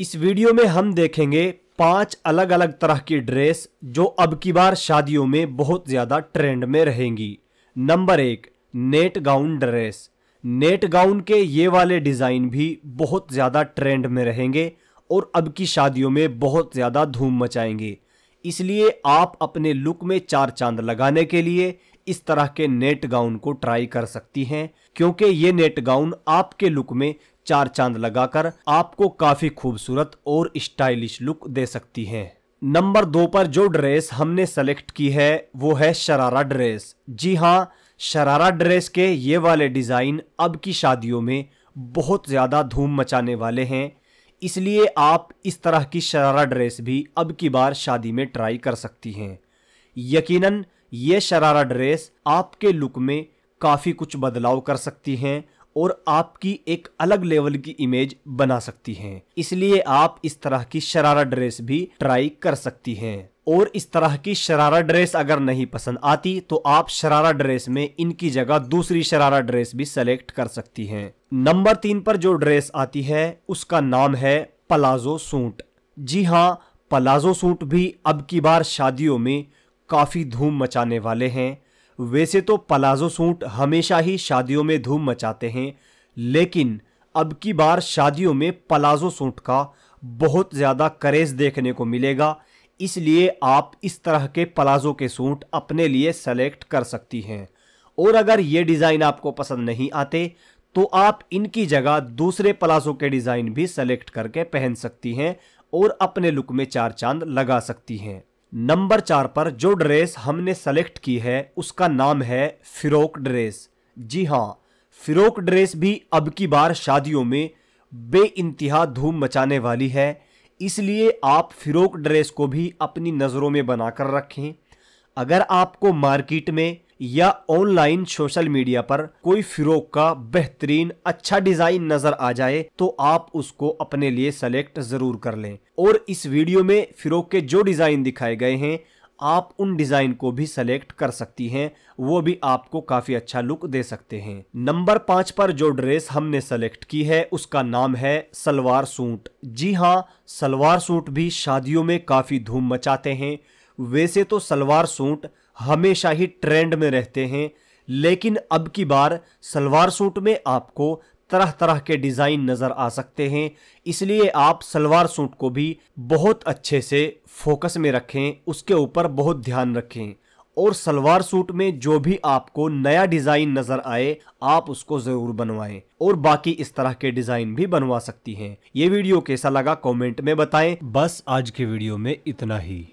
इस वीडियो में हम देखेंगे पांच अलग अलग तरह की ड्रेस जो अब की बार शादियों में बहुत ज़्यादा ट्रेंड में रहेंगी नंबर एक net gown dress net gown के ये वाले डिज़ाइन भी बहुत ज़्यादा ट्रेंड में रहेंगे और अब की शादियों में बहुत ज़्यादा धूम मचाएंगे इसलिए आप अपने लुक में चार चांद लगाने के लिए इस तरह के नेट गाउन को ट्राई कर सकती हैं क्योंकि ये नेट गाउन आपके लुक में चार चांद लगाकर आपको काफी खूबसूरत और स्टाइलिश लुक दे सकती हैं। नंबर दो पर जो ड्रेस हमने सेलेक्ट की है वो है शरारा ड्रेस जी हाँ शरारा ड्रेस के ये वाले डिज़ाइन अब की शादियों में बहुत ज़्यादा धूम मचाने वाले हैं इसलिए आप इस तरह की शरारा ड्रेस भी अब की बार शादी में ट्राई कर सकती हैं यकीनन ये शरारा ड्रेस आपके लुक में काफ़ी कुछ बदलाव कर सकती हैं और आपकी एक अलग लेवल की इमेज बना सकती हैं इसलिए आप इस तरह की शरारा ड्रेस भी ट्राई कर सकती हैं और इस तरह की शरारा ड्रेस अगर नहीं पसंद आती तो आप शरारा ड्रेस में इनकी जगह दूसरी शरारा ड्रेस भी सेलेक्ट कर सकती हैं नंबर तीन पर जो ड्रेस आती है उसका नाम है पलाजो सूट जी हाँ पलाजो सूट भी अब की बार शादियों में काफ़ी धूम मचाने वाले हैं वैसे तो पलाजो सूट हमेशा ही शादियों में धूम मचाते हैं लेकिन अब की बार शादियों में पलाजो सूट का बहुत ज़्यादा करेज देखने को मिलेगा इसलिए आप इस तरह के पलाजो के सूट अपने लिए सेलेक्ट कर सकती हैं और अगर ये डिज़ाइन आपको पसंद नहीं आते तो आप इनकी जगह दूसरे पलाजो के डिज़ाइन भी सेलेक्ट करके पहन सकती हैं और अपने लुक में चार चांद लगा सकती हैं नंबर चार पर जो ड्रेस हमने सेलेक्ट की है उसका नाम है फिरोक ड्रेस जी हाँ फिरोक ड्रेस भी अब की बार शादियों में बे इंतहा धूम मचाने वाली है इसलिए आप फिरोक ड्रेस को भी अपनी नज़रों में बनाकर रखें अगर आपको मार्केट में या ऑनलाइन सोशल मीडिया पर कोई फिरोक का बेहतरीन अच्छा डिजाइन नजर आ जाए तो आप उसको अपने लिए सेलेक्ट जरूर कर लें और इस वीडियो में फिरोक के जो डिजाइन दिखाए गए हैं आप उन डिज़ाइन को भी सेलेक्ट कर सकती हैं वो भी आपको काफ़ी अच्छा लुक दे सकते हैं नंबर पांच पर जो ड्रेस हमने सेलेक्ट की है उसका नाम है सलवार सूट जी हाँ सलवार सूट भी शादियों में काफ़ी धूम मचाते हैं वैसे तो सलवार सूट हमेशा ही ट्रेंड में रहते हैं लेकिन अब की बार सलवार सूट में आपको तरह तरह के डिज़ाइन नज़र आ सकते हैं इसलिए आप सलवार सूट को भी बहुत अच्छे से फोकस में रखें उसके ऊपर बहुत ध्यान रखें और सलवार सूट में जो भी आपको नया डिज़ाइन नज़र आए आप उसको ज़रूर बनवाएं और बाकी इस तरह के डिज़ाइन भी बनवा सकती हैं ये वीडियो कैसा लगा कमेंट में बताएं बस आज के वीडियो में इतना ही